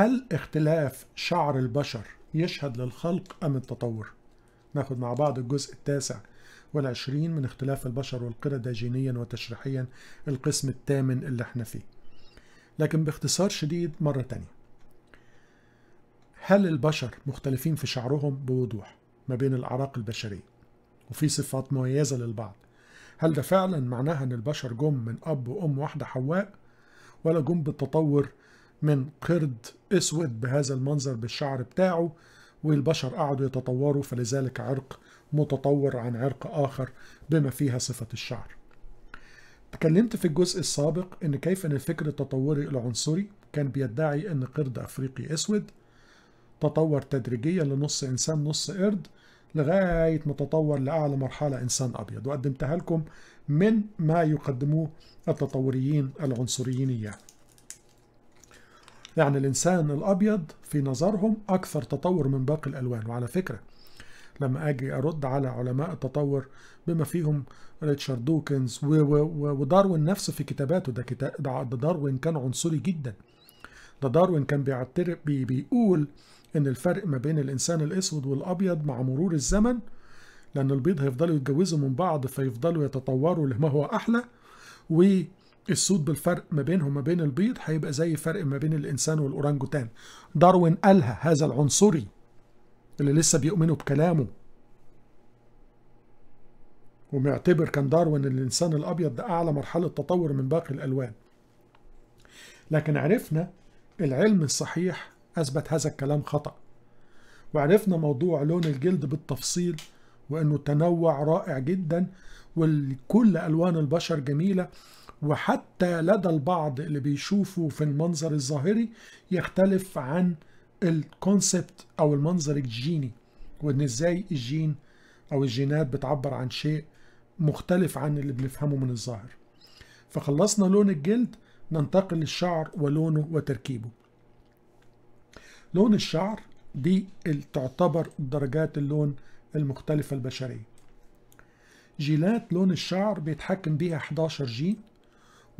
هل اختلاف شعر البشر يشهد للخلق أم التطور؟ ناخد مع بعض الجزء التاسع والعشرين من اختلاف البشر والقردة جينيا وتشريحيا القسم الثامن اللي احنا فيه لكن باختصار شديد مرة تانية هل البشر مختلفين في شعرهم بوضوح ما بين الأعراق البشرية وفي صفات مميزة للبعض هل ده فعلا معناها أن البشر جم من أب وأم واحدة حواء ولا جم بالتطور من قرد اسود بهذا المنظر بالشعر بتاعه والبشر قعدوا يتطوروا فلذلك عرق متطور عن عرق آخر بما فيها صفة الشعر تكلمت في الجزء السابق ان كيف ان الفكر التطوري العنصري كان بيدعي ان قرد افريقي اسود تطور تدريجيا لنص انسان نص قرد لغاية ما تطور لأعلى مرحلة إنسان أبيض وقدمتها لكم من ما يقدموه التطوريين العنصريين إياه يعني الإنسان الأبيض في نظرهم أكثر تطور من باقي الألوان وعلى فكرة لما أجي أرد على علماء التطور بما فيهم ريتشارد دوكنز وداروين نفسه في كتاباته ده, كتاب ده داروين كان عنصري جدا ده داروين كان بيعترف بي بيقول إن الفرق ما بين الإنسان الأسود والأبيض مع مرور الزمن لأن البيض هيفضلوا يتجوزوا من بعض فيفضلوا يتطوروا لما هو أحلى و الصوت بالفرق ما بينه وما بين البيض هيبقى زي فرق ما بين الإنسان والأورانجوتان داروين قالها هذا العنصري اللي لسه بيؤمنوا بكلامه ومعتبر كان داروين الإنسان الأبيض ده أعلى مرحلة تطور من باقي الألوان لكن عرفنا العلم الصحيح أثبت هذا الكلام خطأ وعرفنا موضوع لون الجلد بالتفصيل وأنه تنوع رائع جدا وكل ألوان البشر جميلة وحتى لدى البعض اللي بيشوفه في المنظر الظاهري يختلف عن الكونسبت او المنظر الجيني وان ازاي الجين او الجينات بتعبر عن شيء مختلف عن اللي بنفهمه من الظاهر فخلصنا لون الجلد ننتقل للشعر ولونه وتركيبه لون الشعر دي تعتبر درجات اللون المختلفة البشرية جينات لون الشعر بيتحكم بيها 11 جين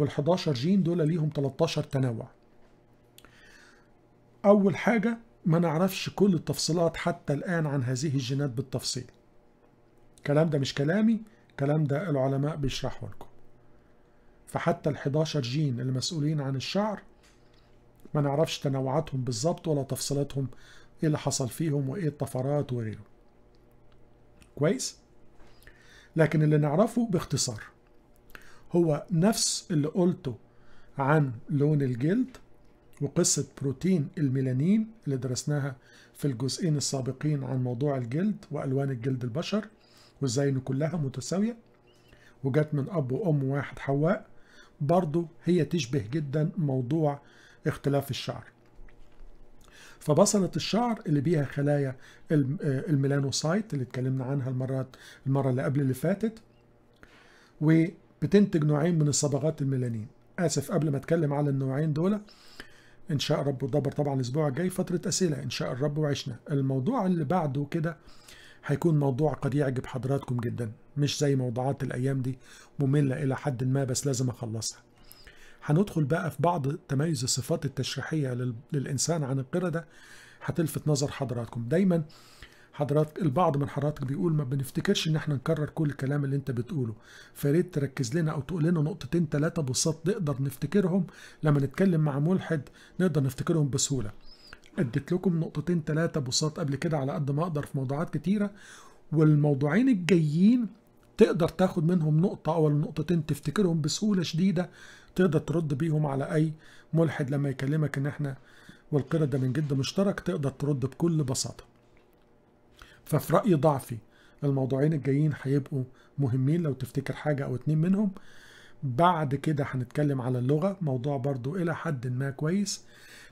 وال11 جين دول ليهم 13 تنوع أول حاجة ما نعرفش كل التفصيلات حتى الآن عن هذه الجينات بالتفصيل الكلام ده مش كلامي الكلام ده العلماء بيشرحوا لكم فحتى ال11 جين اللي مسؤولين عن الشعر ما نعرفش تنوعاتهم بالظبط ولا تفصيلاتهم ايه اللي حصل فيهم وايه الطفرات وغيره كويس لكن اللي نعرفه باختصار هو نفس اللي قلته عن لون الجلد وقصة بروتين الميلانين اللي درسناها في الجزئين السابقين عن موضوع الجلد وألوان الجلد البشر وإزاي إن كلها متساوية وجت من أب وأم واحد حواء برضو هي تشبه جدا موضوع اختلاف الشعر فبصلة الشعر اللي بيها خلايا آه، الميلانوسايت اللي اتكلمنا عنها المرات المرة اللي قبل اللي فاتت بتنتج نوعين من الصبغات الميلانين اسف قبل ما اتكلم على النوعين دول ان شاء رب ودبر طبعا الاسبوع الجاي فتره اسئله ان شاء الرب وعشنا الموضوع اللي بعده كده هيكون موضوع قد يعجب حضراتكم جدا مش زي موضوعات الايام دي ممله الى حد ما بس لازم اخلصها هندخل بقى في بعض تميز الصفات التشريحيه للانسان عن القردة هتلفت نظر حضراتكم دايما حضرات البعض من حضراتك بيقول ما بنفتكرش ان احنا نكرر كل الكلام اللي انت بتقوله فياريت تركز لنا او تقول لنا نقطتين ثلاثه بساط نقدر نفتكرهم لما نتكلم مع ملحد نقدر نفتكرهم بسهوله اديت لكم نقطتين ثلاثه بساط قبل كده على قد ما اقدر في موضوعات كتيره والموضوعين الجايين تقدر تاخد منهم نقطة أو نقطتين تفتكرهم بسهولة شديدة تقدر ترد بيهم على أي ملحد لما يكلمك إن إحنا والقردة من جد مشترك تقدر ترد بكل بساطة ففي رأيي ضعفي الموضوعين الجايين هيبقوا مهمين لو تفتكر حاجة أو اتنين منهم بعد كده هنتكلم على اللغة موضوع برضو إلى حد ما كويس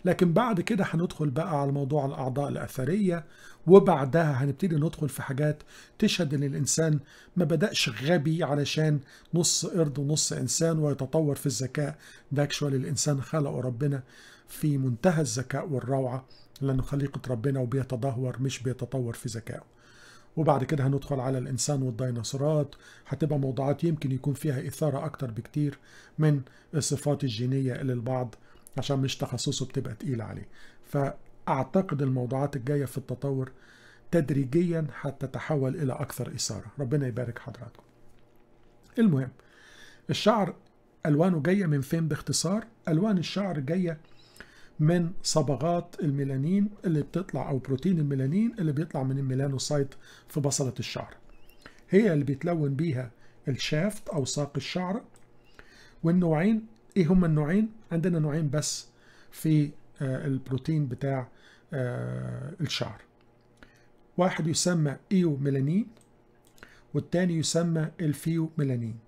لكن بعد كده هندخل بقى على موضوع الأعضاء الأثرية وبعدها هنبتدي ندخل في حاجات تشهد إن الإنسان ما بدأش غبي علشان نص قرد ونص إنسان ويتطور في الذكاء ده اكشوال الإنسان خلقه ربنا في منتهى الذكاء والروعة لأنه خليقة ربنا وبيتدهور مش بيتطور في ذكائه وبعد كده هندخل على الإنسان والديناصورات هتبقى موضوعات يمكن يكون فيها إثارة أكتر بكتير من الصفات الجينية اللي البعض عشان مش تخصصه بتبقى تقيل عليه فأعتقد الموضوعات الجاية في التطور تدريجيا هتتحول إلى أكثر إثارة ربنا يبارك حضراتكم المهم الشعر ألوانه جاية من فين باختصار؟ ألوان الشعر جاية من صبغات الميلانين اللي بتطلع أو بروتين الميلانين اللي بيطلع من الميلانوسايت في بصلة الشعر هي اللي بيتلون بيها الشافت أو ساق الشعر والنوعين إيه هما النوعين؟ عندنا نوعين بس في آه، البروتين بتاع آه، الشعر واحد يسمى إيوميلانين والتاني يسمى الفيوميلانين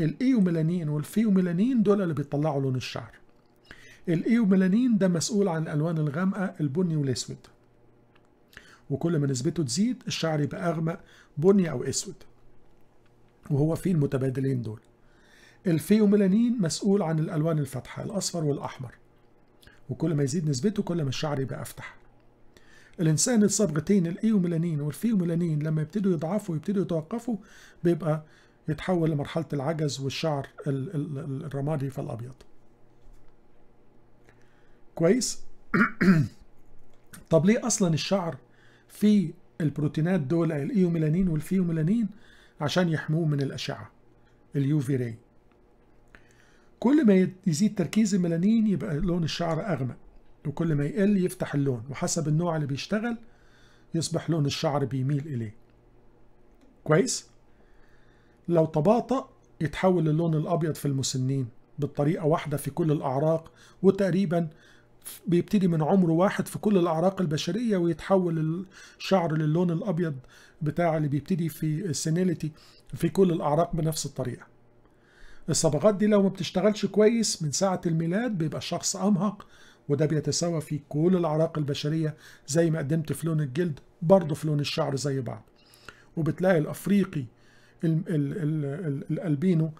الإيوميلانين والفيوميلانين دول اللي بيطلعوا لون الشعر الايوميلانين ده مسؤول عن الالوان الغامقه البني والاسود وكل ما نسبته تزيد الشعر يبقى اغمق بني او اسود وهو في المتبادلين دول الفيوميلانين مسؤول عن الالوان الفاتحه الاصفر والاحمر وكل ما يزيد نسبته كل ما الشعر يبقى افتح الانسان الصبغتين الايوميلانين والفيوميلانين لما يبتدوا يضعفوا ويبتدوا يتوقفوا بيبقى يتحول لمرحله العجز والشعر الرمادي فالابيض كويس طب ليه اصلا الشعر فيه البروتينات دول الايوميلانين والفيوميلانين عشان يحموه من الاشعه اليوفي راي كل ما يزيد تركيز الميلانين يبقى لون الشعر اغمق وكل ما يقل يفتح اللون وحسب النوع اللي بيشتغل يصبح لون الشعر بيميل اليه كويس لو تباطأ يتحول للون الابيض في المسنين بالطريقه واحده في كل الاعراق وتقريبا بيبتدي من عمر واحد في كل الأعراق البشرية ويتحول الشعر للون الأبيض بتاع اللي بيبتدي في السينيليتي في كل الأعراق بنفس الطريقة الصبغات دي لو ما بتشتغلش كويس من ساعة الميلاد بيبقى الشخص أمهق وده بيتساوى في كل الأعراق البشرية زي ما قدمت في لون الجلد برضه في لون الشعر زي بعض وبتلاقي الأفريقي الألبينو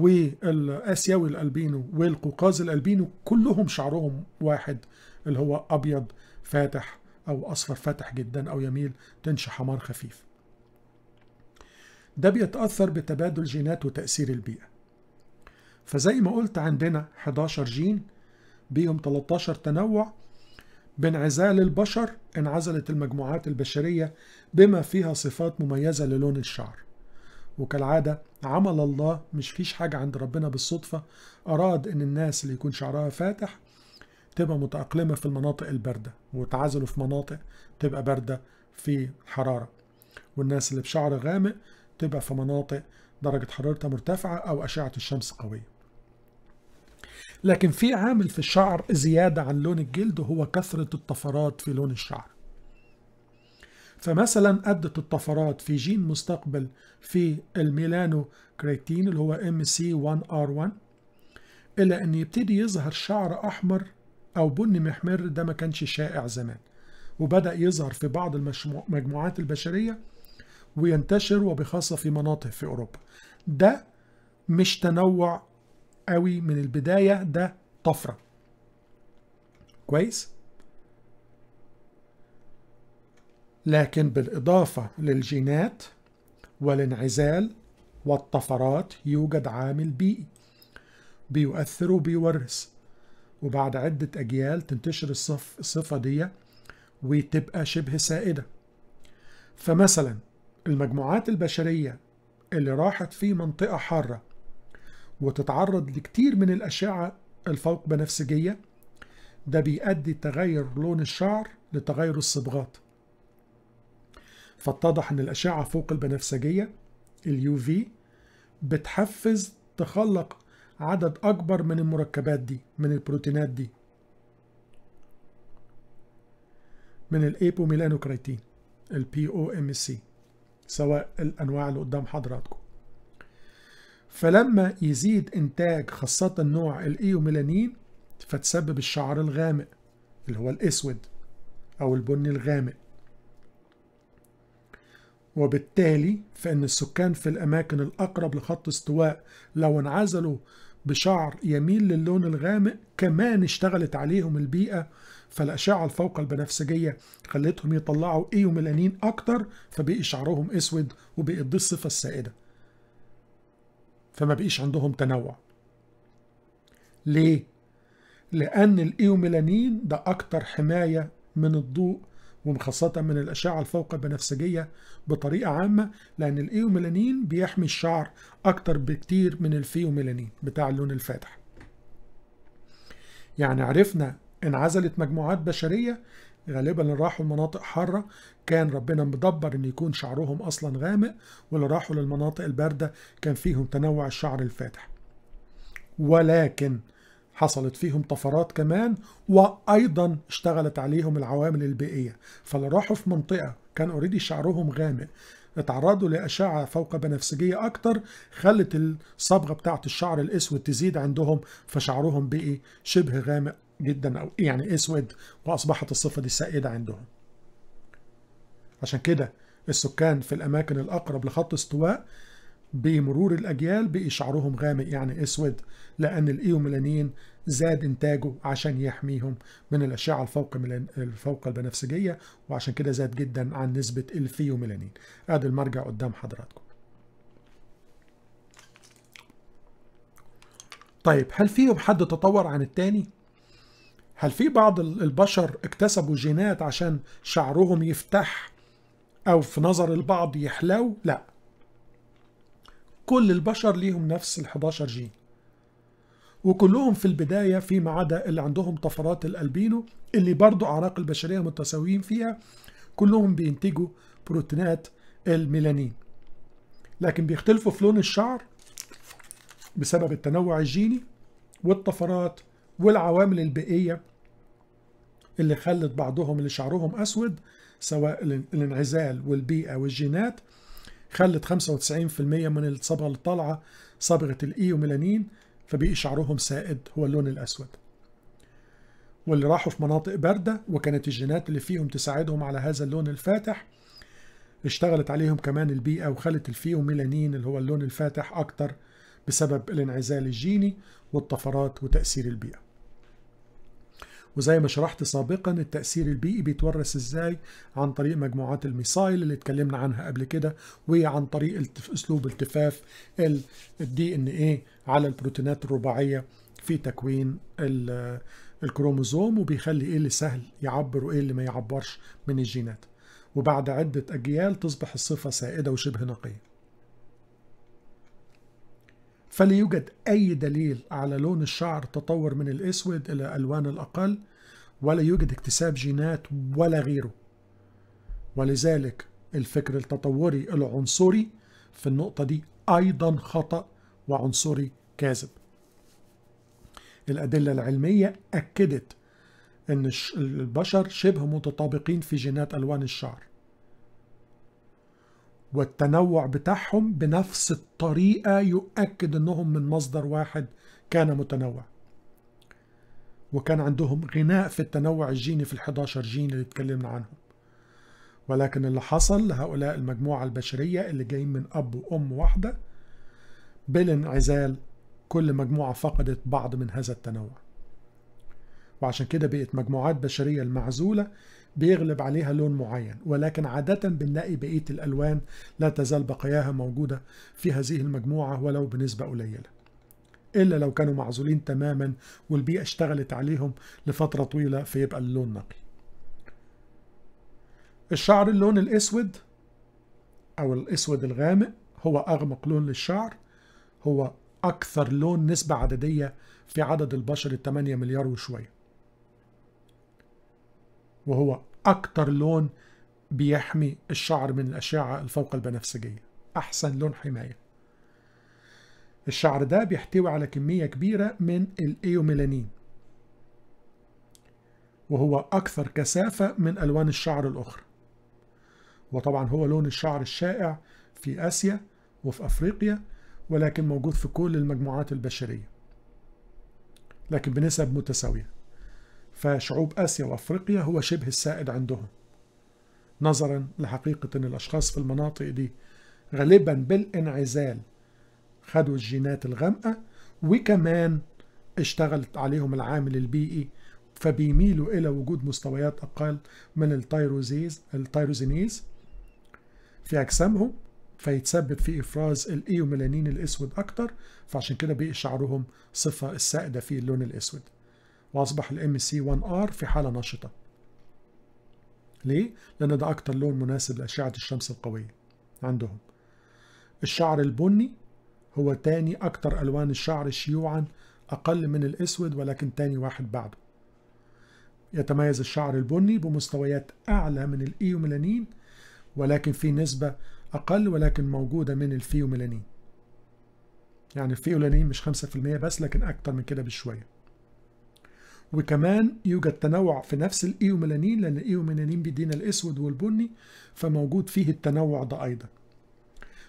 والاسيوي الالبينو والقوقاز الالبينو كلهم شعرهم واحد اللي هو ابيض فاتح او اصفر فاتح جدا او يميل تنش حمار خفيف ده بيتاثر بتبادل جينات وتاثير البيئه فزي ما قلت عندنا 11 جين بيهم 13 تنوع بانعزال البشر انعزلت المجموعات البشريه بما فيها صفات مميزه للون الشعر وكالعادة عمل الله مش فيش حاجة عند ربنا بالصدفة أراد إن الناس اللي يكون شعرها فاتح تبقى متأقلمة في المناطق الباردة وتعزلوا في مناطق تبقى باردة في حرارة والناس اللي بشعر غامق تبقى في مناطق درجة حرارتها مرتفعة أو أشعة الشمس قوية لكن في عامل في الشعر زيادة عن لون الجلد وهو كثرة الطفرات في لون الشعر فمثلا أدت الطفرات في جين مستقبل في الميلانو كريتين اللي هو MC1R1 إلى أن يبتدي يظهر شعر أحمر أو بني محمر ده ما كانش شائع زمان وبدأ يظهر في بعض المجموعات البشرية وينتشر وبخاصة في مناطق في أوروبا ده مش تنوع قوي من البداية ده طفرة كويس؟ لكن بالإضافة للجينات والانعزال والطفرات يوجد عامل بيئي بيؤثر وبيورث وبعد عدة أجيال تنتشر الصف الصفة دي وتبقى شبه سائدة فمثلا المجموعات البشرية اللي راحت في منطقة حارة وتتعرض لكتير من الأشعة الفوق بنفسجية ده بيؤدي تغير لون الشعر لتغير الصبغات فاتضح ان الاشعه فوق البنفسجيه اليو في بتحفز تخلق عدد اكبر من المركبات دي من البروتينات دي من الايبوميلانوكريتين البي او ام سي سواء الانواع اللي قدام حضراتكم فلما يزيد انتاج خاصه نوع الايوميلانين فتسبب الشعر الغامق اللي هو الاسود او البني الغامق وبالتالي فإن السكان في الأماكن الأقرب لخط استواء لو انعزلوا بشعر يميل للون الغامق كمان اشتغلت عليهم البيئة فالأشعة الفوق البنفسجية خلتهم يطلعوا إيوميلانين أكتر فبقي شعرهم أسود وبقت دي الصفة السائدة فما بقيش عندهم تنوع ليه؟ لأن الإيوميلانين ده أكتر حماية من الضوء وخاصة من الأشعة الفوق بنفسجية بطريقة عامة لأن الإيوميلانين بيحمي الشعر أكتر بكتير من الفيوميلانين بتاع اللون الفاتح يعني عرفنا انعزلت مجموعات بشرية غالبا اللي راحوا لمناطق حارة كان ربنا مدبر ان يكون شعرهم اصلا غامق واللي راحوا للمناطق الباردة كان فيهم تنوع الشعر الفاتح ولكن حصلت فيهم طفرات كمان وايضا اشتغلت عليهم العوامل البيئيه فاللي راحوا في منطقه كان اوريدي شعرهم غامق اتعرضوا لأشعة فوق بنفسجية أكتر خلت الصبغة بتاعة الشعر الأسود تزيد عندهم فشعرهم بقي شبه غامق جدا أو يعني أسود وأصبحت الصفة دي سائدة عندهم عشان كده السكان في الأماكن الأقرب لخط استواء بمرور الأجيال شعرهم غامق يعني أسود لأن الإيوميلانين زاد إنتاجه عشان يحميهم من الأشعة الفوق الفوق البنفسجية وعشان كده زاد جدا عن نسبة الفيوميلانين أدي المرجع قدام حضراتكم طيب هل فيهم حد تطور عن التاني؟ هل في بعض البشر اكتسبوا جينات عشان شعرهم يفتح أو في نظر البعض يحلو؟ لأ كل البشر ليهم نفس ال 11 جين وكلهم في البداية فيما عدا اللي عندهم طفرات الألبينو اللي برضو أعراق البشرية متساويين فيها كلهم بينتجوا بروتينات الميلانين لكن بيختلفوا في لون الشعر بسبب التنوع الجيني والطفرات والعوامل البيئية اللي خلت بعضهم اللي شعرهم أسود سواء الانعزال والبيئة والجينات خلت 95% من الصبغة اللي طالعة صبغة الإيوميلانين e فبقي شعرهم سائد هو اللون الأسود واللي راحوا في مناطق باردة وكانت الجينات اللي فيهم تساعدهم على هذا اللون الفاتح اشتغلت عليهم كمان البيئة وخلت الفيوميلانين اللي هو اللون الفاتح أكتر بسبب الانعزال الجيني والطفرات وتأثير البيئة وزي ما شرحت سابقا التأثير البيئي بيتورث ازاي عن طريق مجموعات الميسايل اللي اتكلمنا عنها قبل كده وعن طريق اسلوب التفاف الدي ان ايه على البروتينات الرباعية في تكوين الكروموزوم وبيخلي ايه اللي سهل يعبر وايه اللي ما يعبرش من الجينات وبعد عدة أجيال تصبح الصفة سائدة وشبه نقية فلا يوجد أي دليل على لون الشعر تطور من الأسود إلى ألوان الأقل ولا يوجد اكتساب جينات ولا غيره ولذلك الفكر التطوري العنصري في النقطة دي أيضا خطأ وعنصري كاذب الأدلة العلمية أكدت أن البشر شبه متطابقين في جينات ألوان الشعر والتنوع بتاعهم بنفس الطريقة يؤكد أنهم من مصدر واحد كان متنوع وكان عندهم غناء في التنوع الجيني في ال11 جين اللي اتكلمنا عنهم ولكن اللي حصل لهؤلاء المجموعة البشرية اللي جايين من أب وأم واحدة بالانعزال كل مجموعة فقدت بعض من هذا التنوع وعشان كده بقت مجموعات بشرية المعزولة بيغلب عليها لون معين ولكن عادة بنلاقي بقية الألوان لا تزال بقاياها موجودة في هذه المجموعة ولو بنسبة قليلة إلا لو كانوا معزولين تماما والبيئة اشتغلت عليهم لفترة طويلة فيبقى اللون نقي الشعر اللون الأسود أو الأسود الغامق هو أغمق لون للشعر هو أكثر لون نسبة عددية في عدد البشر 8 مليار وشوية وهو أكتر لون بيحمي الشعر من الأشعة الفوق البنفسجية أحسن لون حماية الشعر ده بيحتوي على كمية كبيرة من الإيوميلانين وهو أكثر كثافة من ألوان الشعر الأخرى وطبعا هو لون الشعر الشائع في آسيا وفي أفريقيا ولكن موجود في كل المجموعات البشرية لكن بنسب متساويه فشعوب آسيا وأفريقيا هو شبه السائد عندهم نظرا لحقيقة أن الأشخاص في المناطق دي غالبا بالانعزال خدوا الجينات الغامقة وكمان اشتغلت عليهم العامل البيئي فبيميلوا إلى وجود مستويات أقل من التيروزيز التيروزينيز في أجسامهم فيتسبب في إفراز الإيوميلانين الأسود أكتر فعشان كده بيقى شعرهم صفة السائدة في اللون الأسود وأصبح الام MC1R في حالة نشطة ليه؟ لأن ده أكتر لون مناسب لأشعة الشمس القوية عندهم الشعر البني هو تاني أكتر ألوان الشعر شيوعا أقل من الأسود ولكن تاني واحد بعده يتميز الشعر البني بمستويات أعلى من الإيوميلانين ولكن في نسبة أقل ولكن موجودة من الفيوميلانين يعني الفيوميلانين مش 5% بس لكن أكتر من كده بشوية وكمان يوجد تنوع في نفس الايوميلانين لان الايوميلانين بيدينا الاسود والبني فموجود فيه التنوع ده ايضا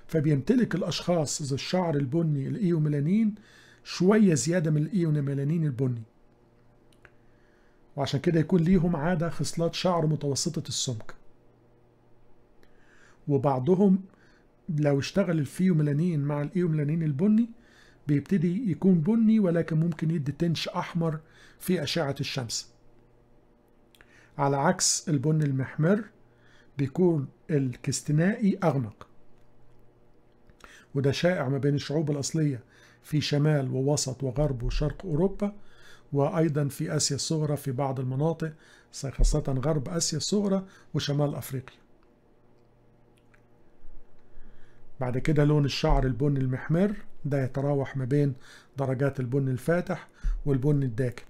فبيمتلك الاشخاص ذو الشعر البني الايوميلانين شويه زياده من الايوميلانين البني وعشان كده يكون ليهم عاده خصلات شعر متوسطه السمك وبعضهم لو اشتغل الفيوميلانين مع الايوميلانين البني بيبتدي يكون بني ولكن ممكن يدي تنش أحمر في أشعة الشمس على عكس البن المحمر بيكون الكستنائي أغمق وده شائع ما بين الشعوب الأصلية في شمال ووسط وغرب وشرق أوروبا وأيضا في آسيا الصغرى في بعض المناطق خاصة غرب آسيا الصغرى وشمال أفريقيا بعد كده لون الشعر البني المحمر ده يتراوح ما بين درجات البن الفاتح والبن الداكن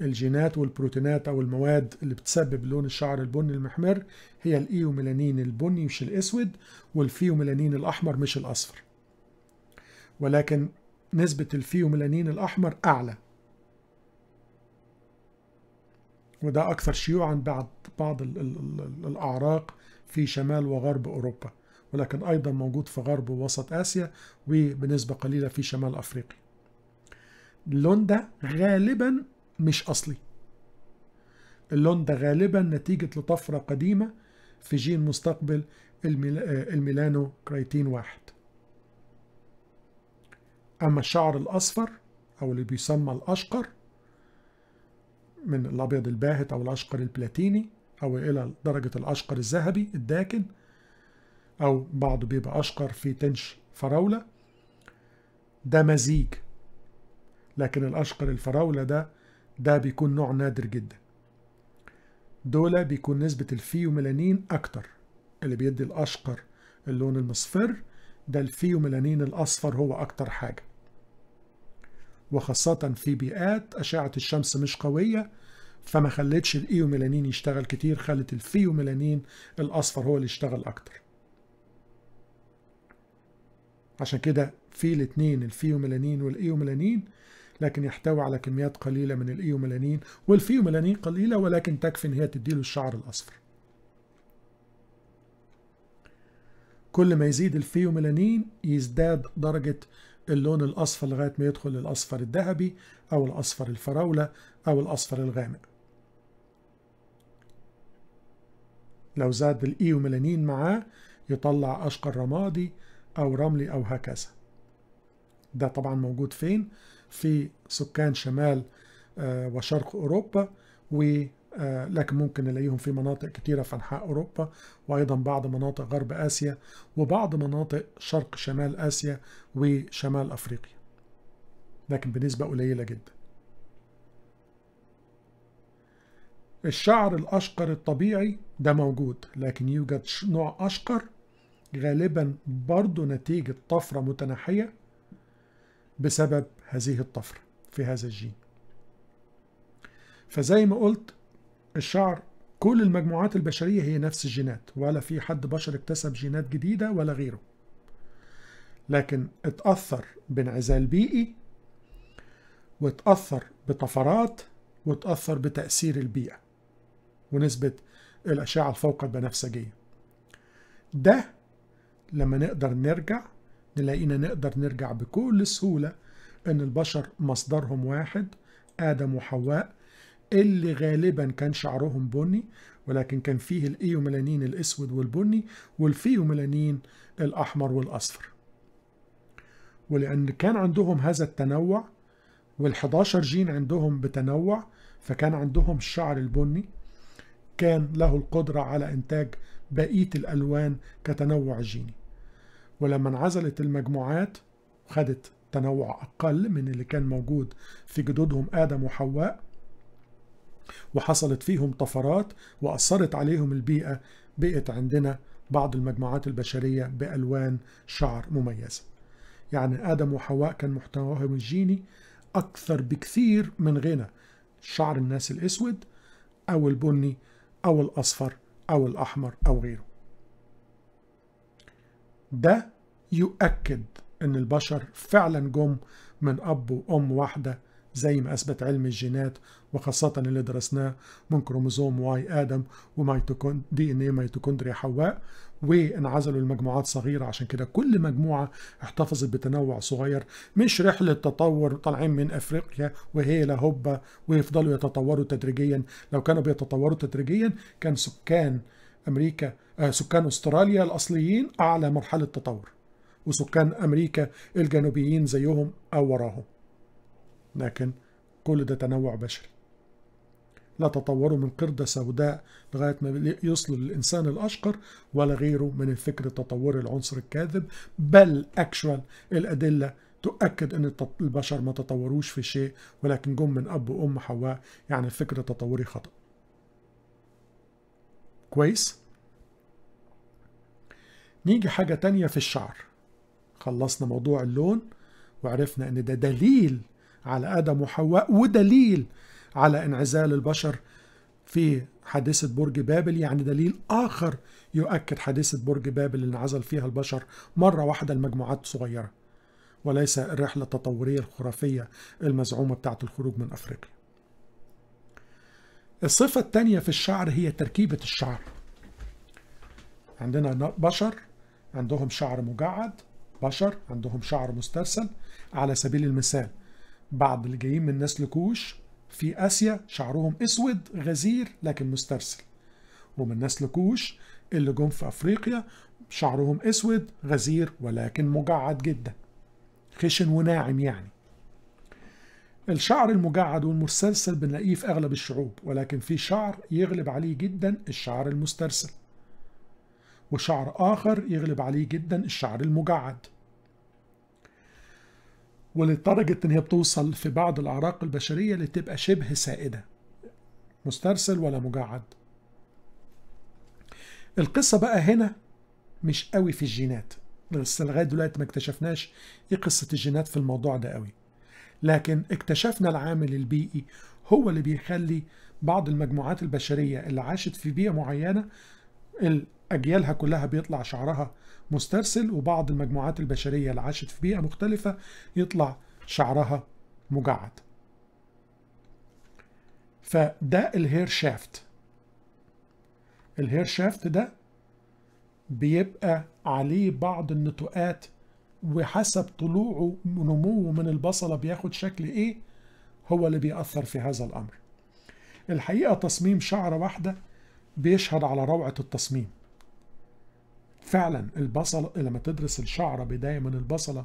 الجينات والبروتينات أو المواد اللي بتسبب لون الشعر البني المحمر هي الإيوميلانين البني مش الأسود والفيوميلانين الأحمر مش الأصفر ولكن نسبة الفيوميلانين الأحمر أعلى وده أكثر شيوعا بعد بعض الأعراق في شمال وغرب أوروبا ولكن أيضا موجود في غرب ووسط آسيا وبنسبة قليلة في شمال أفريقيا اللون ده غالبا مش أصلي اللون ده غالبا نتيجة لطفرة قديمة في جين مستقبل الميلانو كريتين واحد أما الشعر الأصفر أو اللي بيسمى الأشقر من الأبيض الباهت أو الأشقر البلاتيني أو إلى درجة الأشقر الذهبي الداكن أو بعضه بيبقى أشقر في تنش فراولة ده مزيج لكن الأشقر الفراولة ده ده بيكون نوع نادر جدا دول بيكون نسبة الفيوميلانين أكتر اللي بيدي الأشقر اللون المصفر ده الفيوميلانين الأصفر هو أكتر حاجة وخاصة في بيئات أشعة الشمس مش قوية فما خلتش الإيوميلانين يشتغل كتير خلت الفيوميلانين الأصفر هو اللي يشتغل أكتر عشان كده في الاثنين الفيوميلانين والايوميلانين لكن يحتوي على كميات قليلة من الايوميلانين والفيوميلانين قليلة ولكن تكفي ان هي تديله الشعر الاصفر كل ما يزيد الفيوميلانين يزداد درجة اللون الأصفر لغاية ما يدخل الأصفر الذهبي أو الأصفر الفراولة أو الأصفر الغامق لو زاد الإيوميلانين معاه يطلع أشقر رمادي أو رملي أو هكذا ده طبعا موجود فين؟ في سكان شمال آه، وشرق أوروبا ولكن آه، ممكن نلاقيهم في مناطق كتيرة في أنحاء أوروبا وأيضا بعض مناطق غرب آسيا وبعض مناطق شرق شمال آسيا وشمال أفريقيا لكن بنسبة قليلة جدا الشعر الأشقر الطبيعي ده موجود لكن يوجد نوع أشقر غالبا برضو نتيجة طفرة متناحية بسبب هذه الطفرة في هذا الجين فزي ما قلت الشعر كل المجموعات البشرية هي نفس الجينات ولا في حد بشر اكتسب جينات جديدة ولا غيره لكن اتأثر بانعزال بيئي واتأثر بطفرات واتأثر بتأثير البيئة ونسبة الأشعة الفوق البنفسجية ده لما نقدر نرجع نلاقينا نقدر نرجع بكل سهولة إن البشر مصدرهم واحد آدم وحواء اللي غالبا كان شعرهم بني ولكن كان فيه الايوميلانين الاسود والبني والفيوميلانين الاحمر والاصفر ولان كان عندهم هذا التنوع وال11 جين عندهم بتنوع فكان عندهم الشعر البني كان له القدره على انتاج بقية الألوان كتنوع جيني ولما انعزلت المجموعات وخدت تنوع أقل من اللي كان موجود في جدودهم آدم وحواء وحصلت فيهم طفرات وأثرت عليهم البيئة بقت عندنا بعض المجموعات البشرية بألوان شعر مميزة يعني آدم وحواء كان محتواهم الجيني أكثر بكثير من غنى شعر الناس الأسود أو البني أو الأصفر أو الأحمر أو غيره ده يؤكد أن البشر فعلا جم من أب وأم واحدة زي ما أثبت علم الجينات وخاصة اللي درسناه من كروموزوم واي آدم وميتوكون دي إن ميتوكوندريا حواء وانعزلوا لمجموعات صغيرة عشان كده كل مجموعة احتفظت بتنوع صغير مش رحلة تطور طالعين من أفريقيا وهيلا هوبا ويفضلوا يتطوروا تدريجيا لو كانوا بيتطوروا تدريجيا كان سكان أمريكا آه سكان أستراليا الأصليين أعلى مرحلة تطور وسكان أمريكا الجنوبيين زيهم أو وراهم لكن كل ده تنوع بشري لا تطوروا من قردة سوداء لغاية ما يصلوا للإنسان الأشقر ولا غيره من الفكر التطوري العنصر الكاذب بل أكشوال الأدلة تؤكد أن البشر ما تطوروش في شيء ولكن جم من أب وأم حواء يعني الفكر التطوري خطأ كويس؟ نيجي حاجة تانية في الشعر خلصنا موضوع اللون وعرفنا ان ده دليل على ادم وحواء ودليل على انعزال البشر في حادثة برج بابل يعني دليل آخر يؤكد حادثة برج بابل اللي انعزل فيها البشر مرة واحدة لمجموعات صغيرة وليس الرحلة التطورية الخرافية المزعومة بتاعة الخروج من أفريقيا الصفة الثانية في الشعر هي تركيبة الشعر عندنا بشر عندهم شعر مجعد بشر عندهم شعر مسترسل على سبيل المثال بعض اللي جايين من نسل كوش في آسيا شعرهم أسود غزير لكن مسترسل ومن نسل كوش اللي جم في أفريقيا شعرهم أسود غزير ولكن مجعد جدا خشن وناعم يعني الشعر المجعد والمسترسل بنلاقيه في أغلب الشعوب ولكن في شعر يغلب عليه جدا الشعر المسترسل وشعر آخر يغلب عليه جدا الشعر المجعد ولدرجة إن هي بتوصل في بعض الأعراق البشرية لتبقى شبه سائدة مسترسل ولا مجعد القصة بقى هنا مش قوي في الجينات بس لغاية دلوقتي ما اكتشفناش ايه قصة الجينات في الموضوع ده قوي لكن اكتشفنا العامل البيئي هو اللي بيخلي بعض المجموعات البشرية اللي عاشت في بيئة معينة أجيالها كلها بيطلع شعرها مسترسل وبعض المجموعات البشرية اللي عاشت في بيئة مختلفة يطلع شعرها مجعد فده الهير شافت الهير شافت ده بيبقى عليه بعض النتوءات وحسب طلوعه ونموه من البصلة بياخد شكل ايه هو اللي بيأثر في هذا الأمر الحقيقة تصميم شعرة واحدة بيشهد على روعة التصميم فعلا البصلة لما تدرس الشعرة بداية من البصلة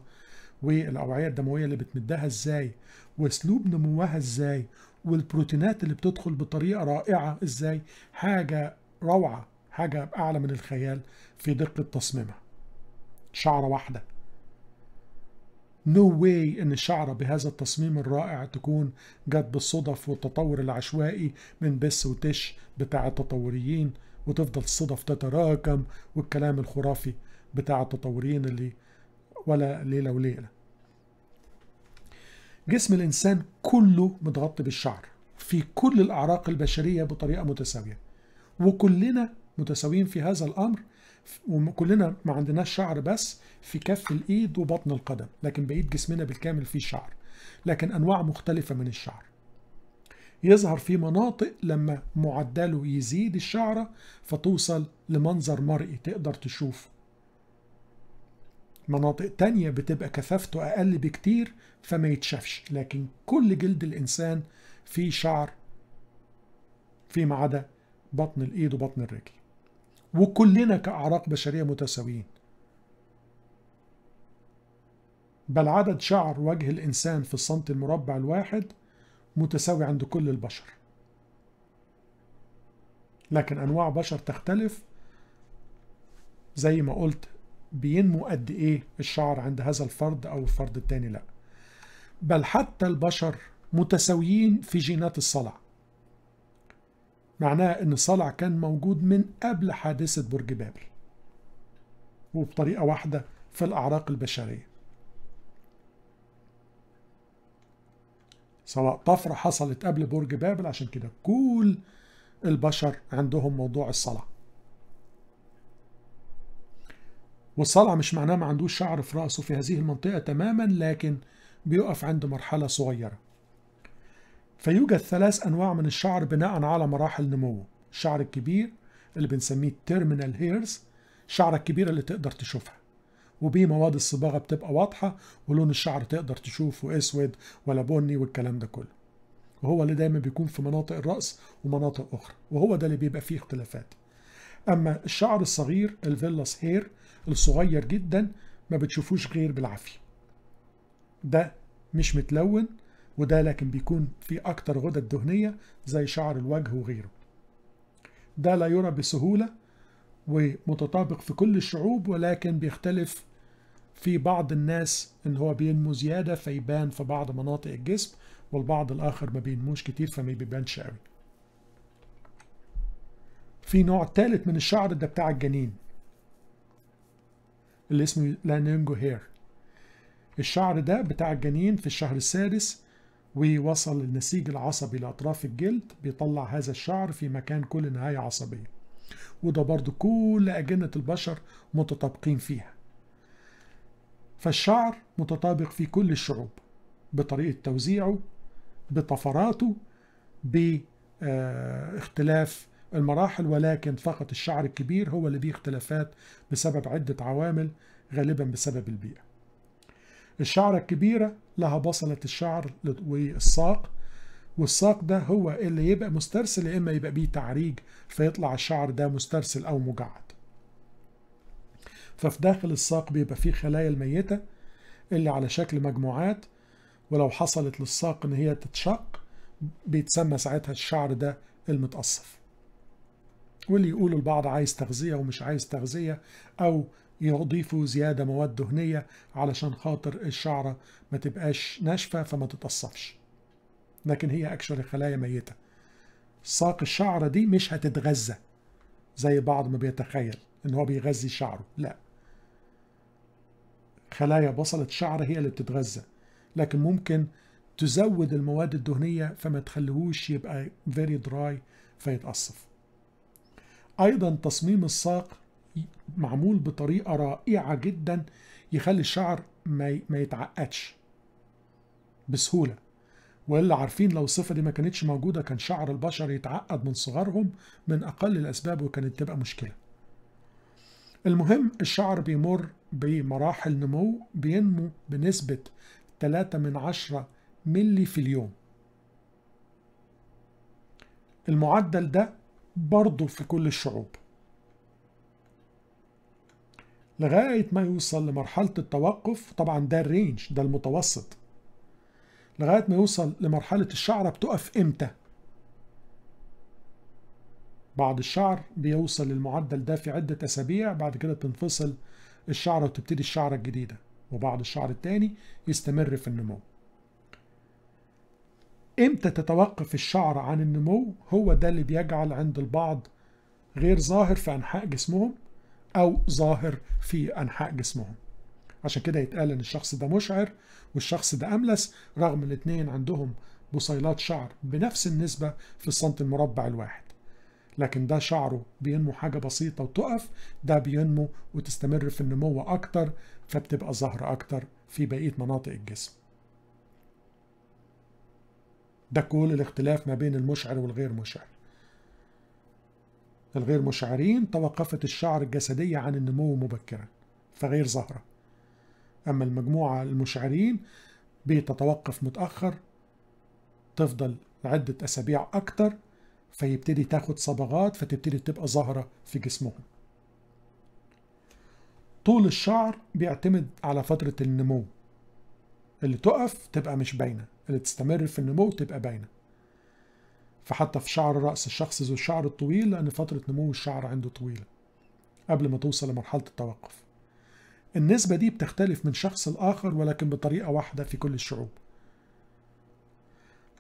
والاوعيه الدمويه اللي بتمدها ازاي واسلوب نموها ازاي والبروتينات اللي بتدخل بطريقه رائعه ازاي حاجه روعه حاجه اعلى من الخيال في دقه تصميمها شعره واحده نو no واي ان الشعره بهذا التصميم الرائع تكون جت بالصدف والتطور العشوائي من بس وتش بتاع التطوريين وتفضل الصدف تتراكم والكلام الخرافي بتاع التطورين اللي ولا ليلة وليلة جسم الإنسان كله متغطي بالشعر في كل الأعراق البشرية بطريقة متساوية وكلنا متساويين في هذا الأمر وكلنا ما عندناش شعر بس في كف الإيد وبطن القدم لكن بقية جسمنا بالكامل فيه شعر لكن أنواع مختلفة من الشعر يظهر في مناطق لما معدله يزيد الشعرة فتوصل لمنظر مرئي تقدر تشوفه مناطق تانية بتبقى كثافته أقل بكتير فما يتشافش لكن كل جلد الإنسان فيه شعر فيما عدا بطن الإيد وبطن الرجل وكلنا كأعراق بشرية متساويين بل عدد شعر وجه الإنسان في السنتي المربع الواحد متساوي عند كل البشر لكن أنواع بشر تختلف زي ما قلت بينمو قد إيه الشعر عند هذا الفرد أو الفرد الثاني لا بل حتى البشر متساويين في جينات الصلع معناها ان الصلع كان موجود من قبل حادثة برج بابل وبطريقة واحدة في الأعراق البشرية سواء طفرة حصلت قبل برج بابل عشان كده كل البشر عندهم موضوع الصلع والصلع مش معناه ما عندوش شعر في رأسه في هذه المنطقة تماما لكن بيقف عند مرحلة صغيرة فيوجد ثلاث أنواع من الشعر بناء على مراحل نموه الشعر الكبير اللي بنسميه التيرمينال هيرز الشعرة الكبيرة اللي تقدر تشوفها وبيه مواد الصباغه بتبقى واضحه ولون الشعر تقدر تشوفه اسود ولا بني والكلام ده كله وهو اللي دايما بيكون في مناطق الراس ومناطق اخرى وهو ده اللي بيبقى فيه اختلافات اما الشعر الصغير الفيلاس هير الصغير جدا ما بتشوفوش غير بالعافيه ده مش متلون وده لكن بيكون في اكتر غدد دهنيه زي شعر الوجه وغيره ده لا يرى بسهوله ومتطابق في كل الشعوب ولكن بيختلف في بعض الناس ان هو بينمو زياده فيبان في بعض مناطق الجسم والبعض الاخر ما بينموش كتير فما بيبانش قوي في نوع تالت من الشعر ده بتاع الجنين اللي اسمه لانينجو هير الشعر ده بتاع الجنين في الشهر السادس ووصل النسيج العصبي لأطراف الجلد بيطلع هذا الشعر في مكان كل نهاية عصبية وده برضو كل أجنة البشر متطابقين فيها فالشعر متطابق في كل الشعوب بطريقة توزيعه بطفراته باختلاف آه، المراحل ولكن فقط الشعر الكبير هو اللي فيه اختلافات بسبب عدة عوامل غالبا بسبب البيئة الشعرة الكبيرة لها بصلة الشعر والساق والساق ده هو اللي يبقى مسترسل يا إما يبقى بيه تعريج فيطلع الشعر ده مسترسل أو مجعد ففي داخل الساق بيبقى فيه خلايا الميتة اللي على شكل مجموعات ولو حصلت للساق ان هي تتشق بيتسمى ساعتها الشعر ده المتقصف واللي يقولوا البعض عايز تغذية ومش عايز تغذية أو يضيفوا زيادة مواد دهنية علشان خاطر الشعرة ما تبقاش ناشفة فما تتقصفش لكن هي أكشن خلايا ميتة ساق الشعرة دي مش هتتغذى زي بعض ما بيتخيل إن هو بيغذي شعره لا خلايا بصلة شعر هي اللي بتتغذى لكن ممكن تزود المواد الدهنية فما تخليهوش يبقى very dry فيتقصف أيضا تصميم الساق معمول بطريقة رائعة جدا يخلي الشعر ما يتعقدش بسهولة واللي عارفين لو الصفة دي ما كانتش موجودة كان شعر البشر يتعقد من صغرهم من أقل الأسباب وكانت تبقى مشكلة المهم الشعر بيمر بمراحل نمو بينمو بنسبة 3 من 10 ملي في اليوم المعدل ده برضه في كل الشعوب لغاية ما يوصل لمرحلة التوقف طبعا ده الرينج ده المتوسط لغاية ما يوصل لمرحلة الشعرة بتقف امتى بعض الشعر بيوصل للمعدل ده في عدة أسابيع بعد كده بتنفصل الشعره وتبتدي الشعره الجديده وبعض الشعر التاني يستمر في النمو امتى تتوقف الشعر عن النمو هو ده اللي بيجعل عند البعض غير ظاهر في انحاء جسمهم او ظاهر في انحاء جسمهم عشان كده يتقال ان الشخص ده مشعر والشخص ده املس رغم الاتنين عندهم بصيلات شعر بنفس النسبه في السنتي المربع الواحد لكن ده شعره بينمو حاجة بسيطة وتقف ده بينمو وتستمر في النمو أكتر فبتبقى ظهر أكتر في بقية مناطق الجسم ده كل الاختلاف ما بين المشعر والغير مشعر الغير مشعرين توقفت الشعر الجسدية عن النمو مبكرا فغير ظاهرة أما المجموعة المشعرين بتتوقف متأخر تفضل عدة أسابيع أكتر فيبتدي تاخد صبغات فتبتدي تبقى ظاهرة في جسمهم طول الشعر بيعتمد على فترة النمو اللي تقف تبقى مش باينة اللي تستمر في النمو تبقى باينة فحتى في شعر رأس الشخص ذو الشعر الطويل لأن فترة نمو الشعر عنده طويلة قبل ما توصل لمرحلة التوقف النسبة دي بتختلف من شخص لآخر ولكن بطريقة واحدة في كل الشعوب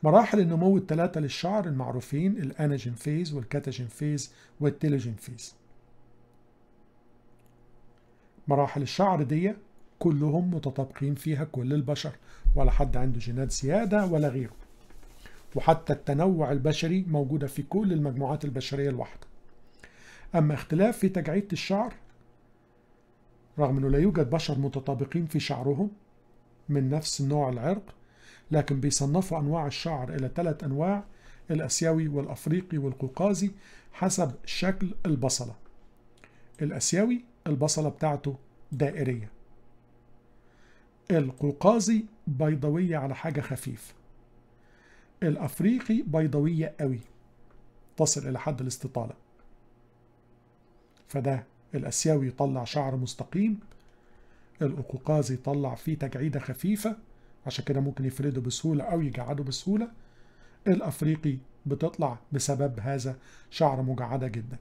مراحل النمو الثلاثة للشعر المعروفين الأناجين فيز والكاتاجين فيز والتيلوجين فيز مراحل الشعر دي كلهم متطابقين فيها كل البشر ولا حد عنده جينات زيادة ولا غيره وحتى التنوع البشري موجودة في كل المجموعات البشرية الواحدة أما اختلاف في تجعيد الشعر رغم أنه لا يوجد بشر متطابقين في شعرهم من نفس نوع العرق لكن بيصنفوا أنواع الشعر إلى ثلاث أنواع الأسيوي والأفريقي والقوقازي حسب شكل البصلة الأسيوي البصلة بتاعته دائرية القوقازي بيضويه على حاجة خفيف الأفريقي بيضويه قوي تصل إلى حد الاستطالة فده الأسيوي يطلع شعر مستقيم القوقازي يطلع فيه تجعيدة خفيفة عشان كده ممكن يفردوا بسهولة أو يجعدوا بسهولة الأفريقي بتطلع بسبب هذا شعر مجعدة جدا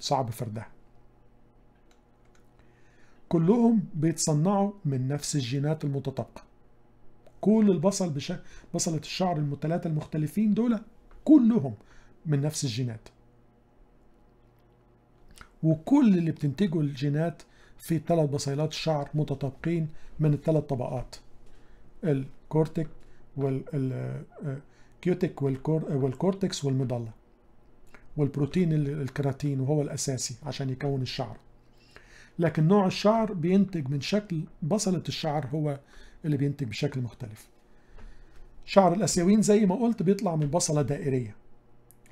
صعب فردها كلهم بيتصنعوا من نفس الجينات المتطابقة كل البصل بش... بصلة الشعر الثلاثة المختلفين دول كلهم من نفس الجينات وكل اللي بتنتجه الجينات في الثلاث بصيلات الشعر متطابقين من الثلاث طبقات الكورتك آه، والكور آه، والكورتكس والمضلة والبروتين الكراتين وهو الأساسي عشان يكون الشعر لكن نوع الشعر بينتج من شكل بصلة الشعر هو اللي بينتج بشكل مختلف شعر الأسيويين زي ما قلت بيطلع من بصلة دائرية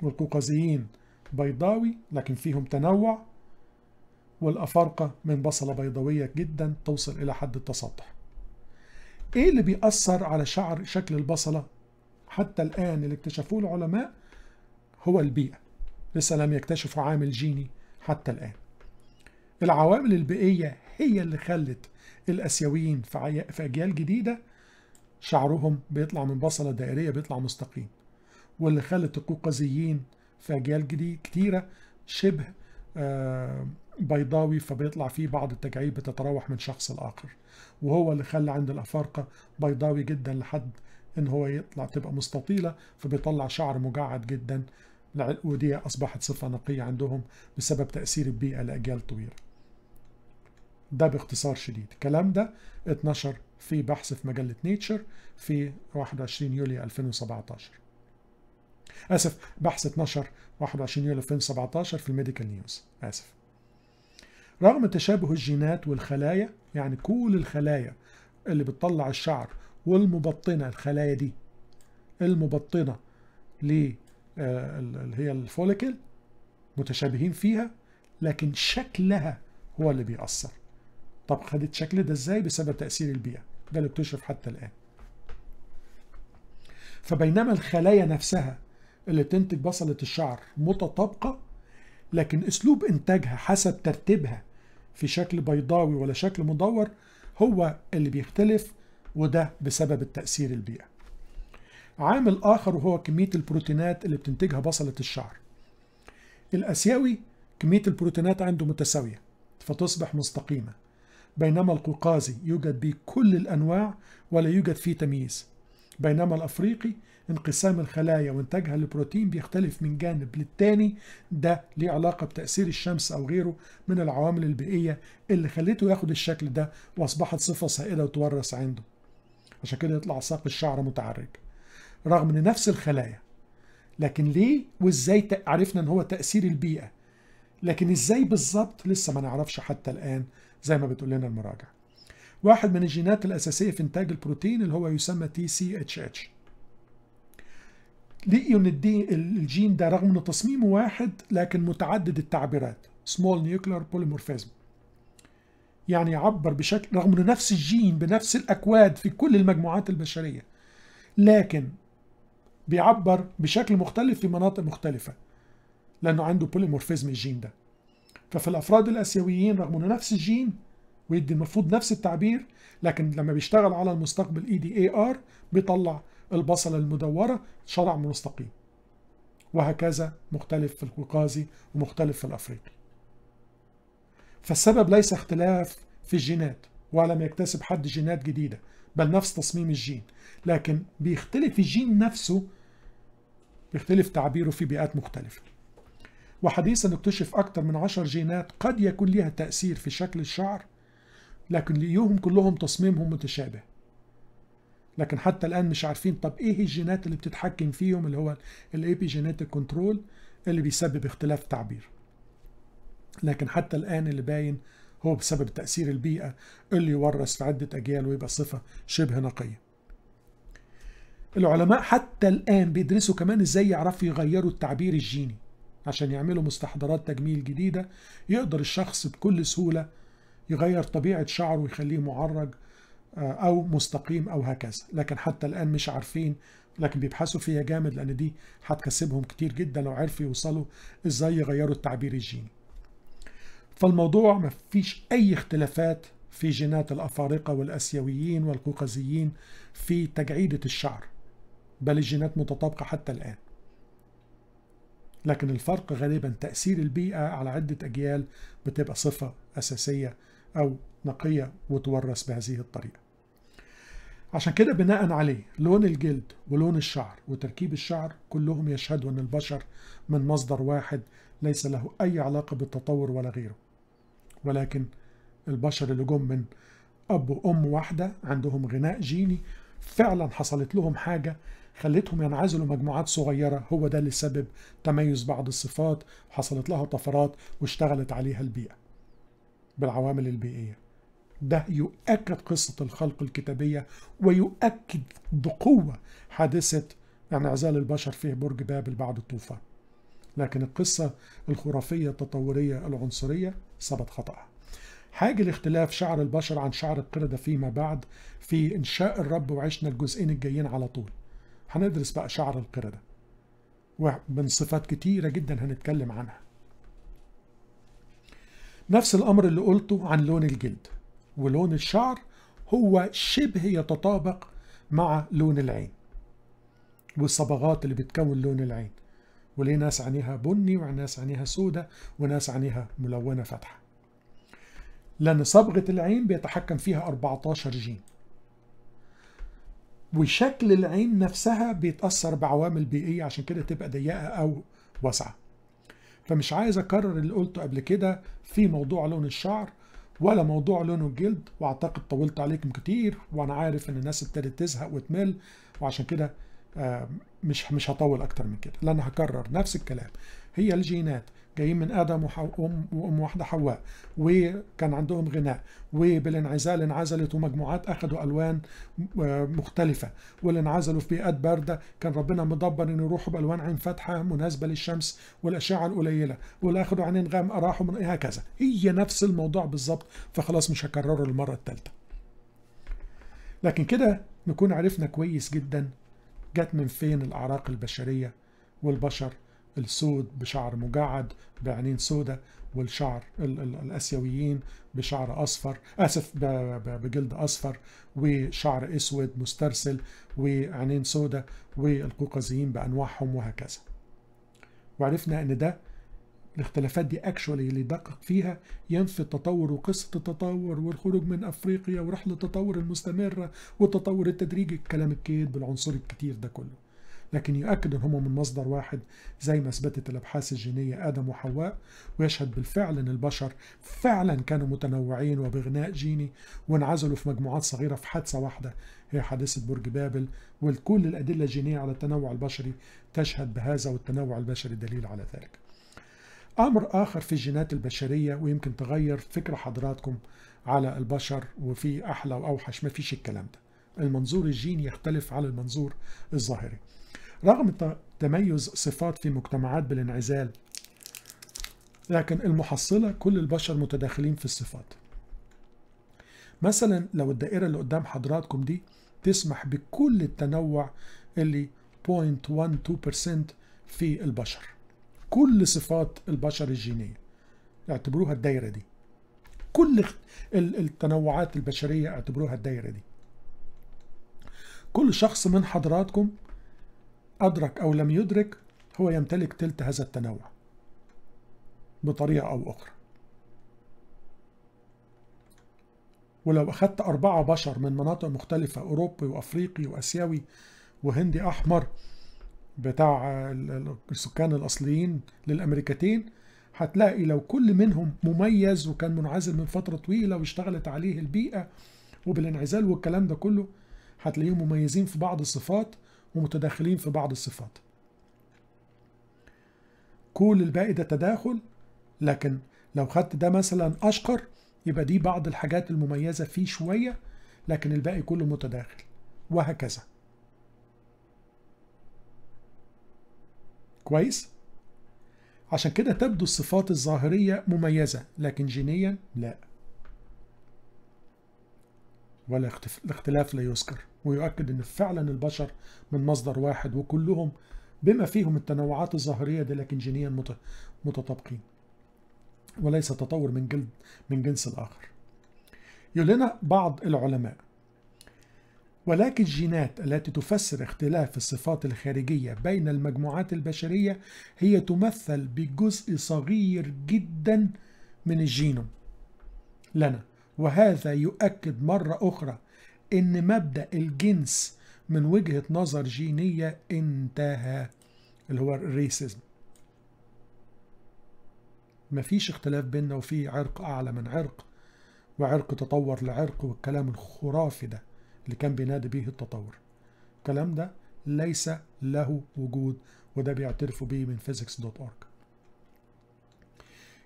والقوقازيين بيضاوي لكن فيهم تنوع والأفارقة من بصلة بيضاوية جدا توصل إلى حد التسطح ايه اللي بيأثر على شعر شكل البصلة حتى الآن اللي اكتشفوه العلماء هو البيئة لسه لم يكتشفوا عامل جيني حتى الآن العوامل البيئية هي اللي خلت الأسيويين في أجيال جديدة شعرهم بيطلع من بصلة دائرية بيطلع مستقيم واللي خلت القوقازيين في أجيال جديدة كتيرة شبه آه بيضاوي فبيطلع فيه بعض التجاعيد بتتراوح من شخص لآخر وهو اللي خلى عند الأفارقة بيضاوي جدا لحد إن هو يطلع تبقى مستطيلة فبيطلع شعر مجعد جدا ودي أصبحت صفة نقية عندهم بسبب تأثير البيئة لأجيال طويلة ده باختصار شديد الكلام ده اتنشر في بحث في مجلة نيتشر في 21 يوليو 2017 آسف بحث اتنشر 21 يوليو 2017 في الميديكال نيوز آسف رغم تشابه الجينات والخلايا يعني كل الخلايا اللي بتطلع الشعر والمبطنة الخلايا دي المبطنة آه، اللي هي الفوليكل متشابهين فيها لكن شكلها هو اللي بيأثر طب خدت شكل ده ازاي بسبب تأثير البيئة ده اللي اكتشف حتى الآن فبينما الخلايا نفسها اللي بتنتج بصلة الشعر متطابقة لكن اسلوب انتاجها حسب ترتيبها في شكل بيضاوي ولا شكل مدور هو اللي بيختلف وده بسبب التأثير البيئة عامل آخر وهو كمية البروتينات اللي بتنتجها بصلة الشعر الأسيوي كمية البروتينات عنده متساوية فتصبح مستقيمة بينما القوقازي يوجد به كل الأنواع ولا يوجد فيه تمييز بينما الأفريقي انقسام الخلايا وانتاجها للبروتين بيختلف من جانب للتاني ده ليه علاقة بتأثير الشمس أو غيره من العوامل البيئية اللي خليته ياخد الشكل ده وأصبحت صفة سائدة وتورث عنده عشان كده يطلع ساق الشعر متعرج رغم ان نفس الخلايا لكن ليه وازاي عرفنا ان هو تأثير البيئة لكن ازاي بالظبط لسه ما نعرفش حتى الآن زي ما بتقول لنا المراجعة واحد من الجينات الأساسية في إنتاج البروتين اللي هو يسمى TCHH لقيوا ان الجين ده رغم انه تصميمه واحد لكن متعدد التعبيرات سمول نيوكلير بوليمورفيزم يعني يعبر بشكل رغم انه نفس الجين بنفس الاكواد في كل المجموعات البشريه لكن بيعبر بشكل مختلف في مناطق مختلفه لانه عنده بوليمورفيزم الجين ده ففي الافراد الاسيويين رغم انه نفس الجين ويدي المفروض نفس التعبير لكن لما بيشتغل على المستقبل اي دي اي ار بيطلع البصلة المدورة شرع مستقيم وهكذا مختلف في القوقازي ومختلف في الأفريقي فالسبب ليس اختلاف في الجينات ولم يكتسب حد جينات جديدة بل نفس تصميم الجين لكن بيختلف الجين نفسه بيختلف تعبيره في بيئات مختلفة وحديثا اكتشف أكثر من عشر جينات قد يكون لها تأثير في شكل الشعر لكن ليهم كلهم تصميمهم متشابه لكن حتى الآن مش عارفين طب إيه الجينات اللي بتتحكم فيهم اللي هو جينيتك كنترول اللي بيسبب اختلاف تعبير لكن حتى الآن اللي باين هو بسبب تأثير البيئة اللي يورث في عدة أجيال ويبقى صفة شبه نقية العلماء حتى الآن بيدرسوا كمان إزاي يعرفوا يغيروا التعبير الجيني عشان يعملوا مستحضرات تجميل جديدة يقدر الشخص بكل سهولة يغير طبيعة شعره ويخليه معرج آه، او مستقيم او هكذا لكن حتى الان مش عارفين لكن بيبحثوا فيها جامد لان دي هتكسبهم كتير جدا لو عرفوا يوصلوا ازاي يغيروا التعبير الجيني فالموضوع ما فيش اي اختلافات في جينات الافارقه والاسيويين والقوقازيين في تجعيده الشعر بل الجينات متطابقه حتى الان لكن الفرق غالبا تاثير البيئه على عده اجيال بتبقى صفه اساسيه او نقيه وتورث بهذه الطريقه عشان كده بناء عليه لون الجلد ولون الشعر وتركيب الشعر كلهم يشهدوا أن البشر من مصدر واحد ليس له أي علاقة بالتطور ولا غيره ولكن البشر اللي جم من أب وأم واحدة عندهم غناء جيني فعلا حصلت لهم حاجة خلتهم ينعزلوا مجموعات صغيرة هو ده اللي سبب تميز بعض الصفات وحصلت لها طفرات واشتغلت عليها البيئة بالعوامل البيئية ده يؤكد قصة الخلق الكتابية ويؤكد بقوة حادثة انعزال البشر في برج بابل بعد الطوفان لكن القصة الخرافية التطورية العنصرية ثبت خطأها حاجة لاختلاف شعر البشر عن شعر القردة فيما بعد في إنشاء الرب وعشنا الجزئين الجايين على طول هندرس بقى شعر القردة ومن صفات كتيرة جدا هنتكلم عنها نفس الأمر اللي قلته عن لون الجلد ولون الشعر هو شبه يتطابق مع لون العين والصبغات اللي بتكون لون العين وليه ناس عينيها بني وناس عينيها سودة وناس عينيها ملونة فاتحة لأن صبغة العين بيتحكم فيها 14 جين وشكل العين نفسها بيتأثر بعوامل بيئية عشان كده تبقى ضيقة أو واسعة فمش عايز أكرر اللي قلته قبل كده في موضوع لون الشعر ولا موضوع لون الجلد واعتقد طولت عليكم كتير وانا عارف ان الناس ابتدت تزهق وتمل وعشان كده آه، مش مش هطول اكتر من كده لان هكرر نفس الكلام هي الجينات جايين من ادم وام وام واحده حواء وكان عندهم غناء وبالانعزال انعزلت ومجموعات اخذوا الوان آه، مختلفه واللي انعزلوا في بيئات بارده كان ربنا مدبر ان يروحوا بالوان عين فاتحه مناسبه للشمس والاشعه القليله واللي اخذوا عينين غامقه راحوا من هكذا هي نفس الموضوع بالظبط فخلاص مش هكرره للمره الثالثه لكن كده نكون عرفنا كويس جدا جت من فين الاعراق البشريه والبشر السود بشعر مجعد بعينين سودة والشعر الاسيويين بشعر اصفر اسف بجلد اصفر وشعر اسود مسترسل وعينين سودة والقوقازيين بانواعهم وهكذا وعرفنا ان ده الاختلافات دي اكشولي اللي دقق فيها ينفي التطور وقصه التطور والخروج من افريقيا ورحله التطور المستمره والتطور التدريجي الكلام الكيد بالعنصر الكتير ده كله لكن يؤكد هم من مصدر واحد زي ما أثبتت الأبحاث الجينية آدم وحواء ويشهد بالفعل أن البشر فعلا كانوا متنوعين وبغناء جيني وانعزلوا في مجموعات صغيرة في حادثة واحدة هي حادثة برج بابل وكل الأدلة الجينية على التنوع البشري تشهد بهذا والتنوع البشري دليل على ذلك أمر آخر في الجينات البشرية ويمكن تغير فكرة حضراتكم على البشر وفي أحلى وأوحش ما فيش الكلام ده المنظور الجيني يختلف على المنظور الظاهري رغم تميز صفات في مجتمعات بالانعزال لكن المحصلة كل البشر متداخلين في الصفات مثلا لو الدائرة اللي قدام حضراتكم دي تسمح بكل التنوع اللي 0.12% في البشر كل صفات البشر الجينية اعتبروها الدايرة دي كل التنوعات البشرية اعتبروها الدايرة دي كل شخص من حضراتكم أدرك أو لم يدرك هو يمتلك تلت هذا التنوع بطريقة أو أخرى ولو أخذت أربعة بشر من مناطق مختلفة أوروبي وأفريقي وأسيوي وهندي أحمر بتاع السكان الأصليين للأمريكتين هتلاقي لو كل منهم مميز وكان منعزل من فترة طويلة واشتغلت عليه البيئة وبالانعزال والكلام ده كله هتلاقيهم مميزين في بعض الصفات ومتداخلين في بعض الصفات كل الباقي ده تداخل لكن لو خدت ده مثلا أشقر يبقى دي بعض الحاجات المميزة فيه شوية لكن الباقي كله متداخل وهكذا كويس؟ عشان كده تبدو الصفات الظاهرية مميزة لكن جينيا لا ولا الاختلاف لا يذكر ويؤكد أن فعلا البشر من مصدر واحد وكلهم بما فيهم التنوعات الظاهرية دي لكن جينيا متطابقين وليس تطور من جلد من جنس الآخر يقول بعض العلماء ولكن الجينات التي تفسر اختلاف الصفات الخارجية بين المجموعات البشرية هي تمثل بجزء صغير جدا من الجينوم لنا وهذا يؤكد مرة أخرى ان مبدأ الجنس من وجهة نظر جينية انتهى اللي هو الريسيزم مفيش اختلاف بيننا وفي عرق اعلى من عرق وعرق تطور لعرق والكلام الخرافي ده اللي كان بينادي به التطور الكلام ده ليس له وجود وده بيعترفوا به من فيزيكس دوت اورك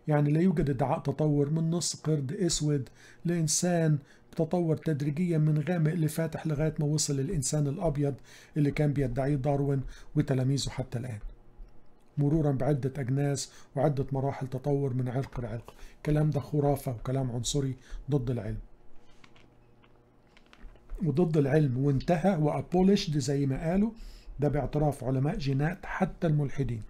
يعني لا يوجد ادعاء تطور من نص قرد اسود لانسان تطور تدريجيا من غامق لفاتح لغاية ما وصل الإنسان الأبيض اللي كان بيدعيه داروين وتلاميذه حتى الآن مرورا بعدة أجناس وعدة مراحل تطور من عرق لعرق كلام ده خرافة وكلام عنصري ضد العلم وضد العلم وانتهى وابولشد زي ما قالوا ده باعتراف علماء جينات حتى الملحدين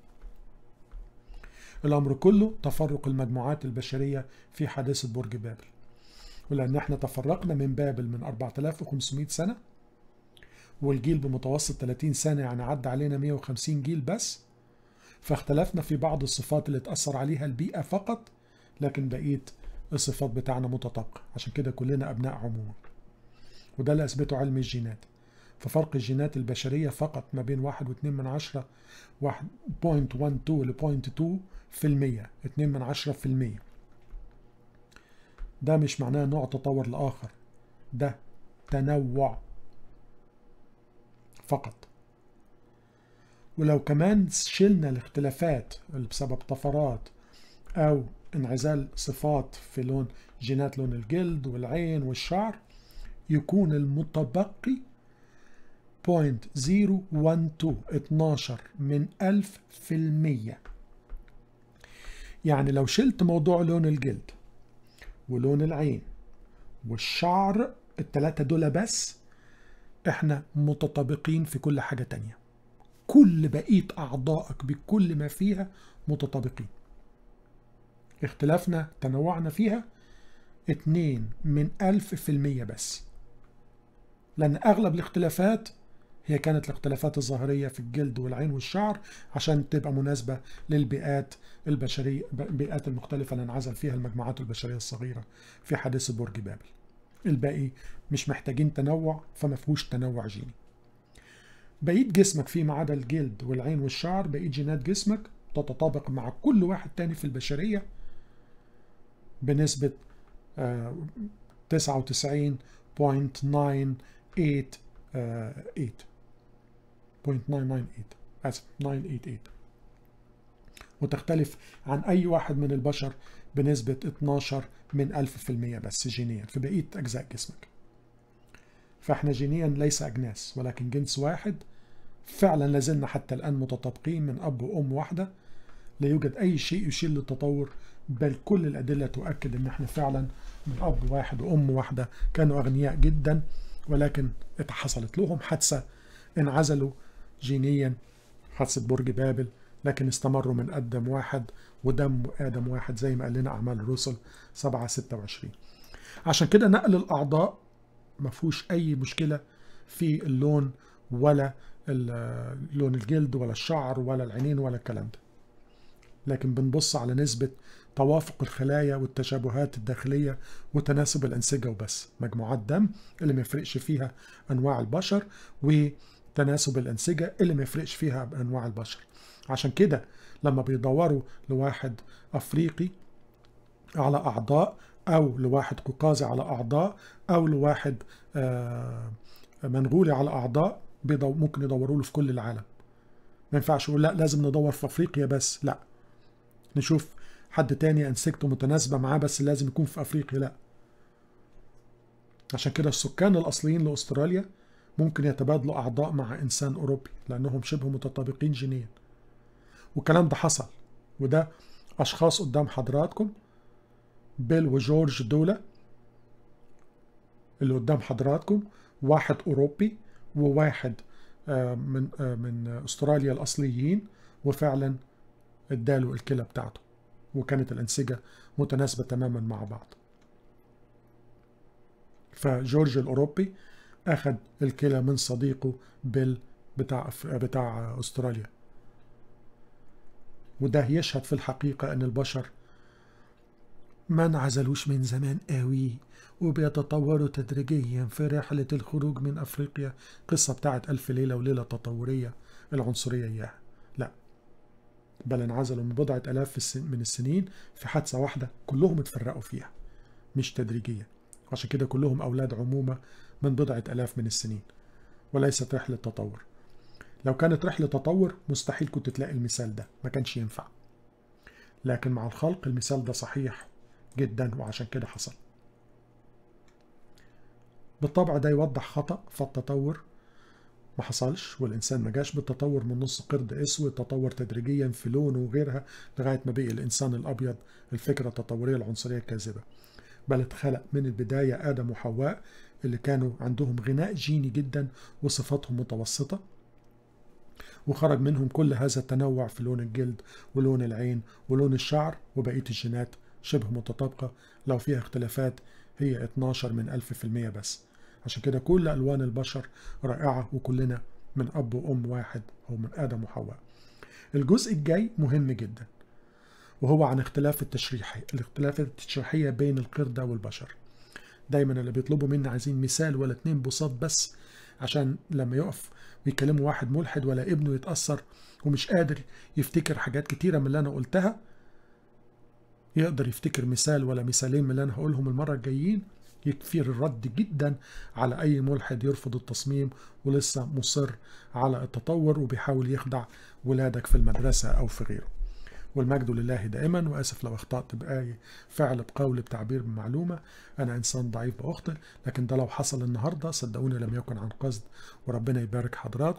الأمر كله تفرق المجموعات البشرية في حادثة برج بابل ولأن احنا تفرقنا من بابل من 4500 سنة والجيل بمتوسط 30 سنة يعني عدى علينا 150 جيل بس فاختلفنا في بعض الصفات اللي اتأثر عليها البيئة فقط لكن بقية الصفات بتاعنا متطابقة عشان كده كلنا أبناء عموم وده اللي أثبته علم الجينات ففرق الجينات البشرية فقط ما بين واحد واتنين من عشرة 1.12 ل 0.2 في المية اتنين من عشرة في المية ده مش معناه نوع تطور لآخر ده تنوع فقط ولو كمان شلنا الاختلافات اللي بسبب طفرات أو انعزال صفات في لون جينات لون الجلد والعين والشعر يكون المتبقي 0.012 12 من 1000 في المية يعني لو شلت موضوع لون الجلد ولون العين والشعر التلاتة دول بس احنا متطابقين في كل حاجة تانية كل بقية أعضائك بكل ما فيها متطابقين اختلافنا تنوعنا فيها اتنين من ألف في المية بس لأن أغلب الاختلافات هي كانت الاختلافات الظاهرية في الجلد والعين والشعر عشان تبقى مناسبة للبيئات البشرية البيئات المختلفة اللي انعزل فيها المجموعات البشرية الصغيرة في حادثة برج بابل الباقي مش محتاجين تنوع فما فيهوش تنوع جيني بقية جسمك فيما عدا الجلد والعين والشعر بقية جينات جسمك تتطابق مع كل واحد تاني في البشرية بنسبة 99.988 آه، 0.988 وتختلف عن اي واحد من البشر بنسبة 12 من 1000% بس جينيا في بقية اجزاء جسمك فاحنا جينيا ليس اجناس ولكن جنس واحد فعلا لازلنا حتى الان متطابقين من اب وام واحده لا يوجد اي شيء يشير للتطور بل كل الادله تؤكد ان احنا فعلا من اب واحد وام واحده كانوا اغنياء جدا ولكن حصلت لهم حادثه انعزلوا جينيا حسب برج بابل لكن استمروا من أدم واحد ودم آدم واحد زي ما قال لنا أعمال الرسل 7 26 عشان كده نقل الأعضاء ما فيهوش أي مشكلة في اللون ولا لون الجلد ولا الشعر ولا العينين ولا الكلام ده لكن بنبص على نسبة توافق الخلايا والتشابهات الداخلية وتناسب الأنسجة وبس مجموعات دم اللي ما يفرقش فيها أنواع البشر و تناسب الأنسجة اللي ما يفرقش فيها بأنواع البشر عشان كده لما بيدوروا لواحد أفريقي على أعضاء أو لواحد قوقازي على أعضاء أو لواحد آه، منغولي على أعضاء ممكن يدوروا له في كل العالم ما ينفعش يقول لا لازم ندور في أفريقيا بس لا نشوف حد تاني أنسجته متناسبة معاه بس لازم يكون في أفريقيا لا عشان كده السكان الأصليين لأستراليا ممكن يتبادلوا أعضاء مع إنسان أوروبي لأنهم شبه متطابقين جينيا والكلام ده حصل وده أشخاص قدام حضراتكم بيل وجورج دولا اللي قدام حضراتكم واحد أوروبي وواحد آه، من آه، من استراليا الاصليين وفعلا اداله الكلى بتاعته وكانت الانسجه متناسبه تماما مع بعض فجورج الاوروبي أخذ الكلى من صديقه بيل بتاع بتاع أستراليا وده يشهد في الحقيقة أن البشر ما انعزلوش من زمان قوي وبيتطوروا تدريجيا في رحلة الخروج من أفريقيا قصة بتاعت ألف ليلة وليلة تطورية العنصرية إياها لا بل انعزلوا من بضعة ألاف من السنين في حادثة واحدة كلهم اتفرقوا فيها مش تدريجيا عشان كده كلهم أولاد عمومة من بضعة آلاف من السنين وليست رحلة تطور لو كانت رحلة تطور مستحيل كنت تلاقي المثال ده ما كانش ينفع لكن مع الخلق المثال ده صحيح جدا وعشان كده حصل بالطبع ده يوضح خطأ فالتطور ما حصلش والإنسان ما جاش بالتطور من نص قرد أسود تطور تدريجيا في لونه وغيرها لغاية ما بقي الإنسان الأبيض الفكرة التطورية العنصرية الكاذبة بل اتخلق من البداية آدم وحواء اللي كانوا عندهم غناء جيني جدا وصفاتهم متوسطة وخرج منهم كل هذا التنوع في لون الجلد ولون العين ولون الشعر وبقية الجينات شبه متطابقة لو فيها اختلافات هي 12 من 1000 في المية بس عشان كده كل ألوان البشر رائعة وكلنا من أب وأم واحد أو من آدم وحواء الجزء الجاي مهم جدا وهو عن اختلاف التشريحي الاختلاف التشريحية بين القردة والبشر دايما اللي بيطلبوا مني عايزين مثال ولا اتنين بساط بس عشان لما يقف ويكلموا واحد ملحد ولا ابنه يتأثر ومش قادر يفتكر حاجات كتيرة من اللي أنا قلتها يقدر يفتكر مثال ولا مثالين من اللي أنا هقولهم المرة الجايين يكفي الرد جدا على أي ملحد يرفض التصميم ولسه مصر على التطور وبيحاول يخدع ولادك في المدرسة أو في غيره والمجد لله دائما واسف لو اخطات باي فعل بقول بتعبير بمعلومه انا انسان ضعيف باخطئ لكن ده لو حصل النهارده صدقوني لم يكن عن قصد وربنا يبارك حضراتكم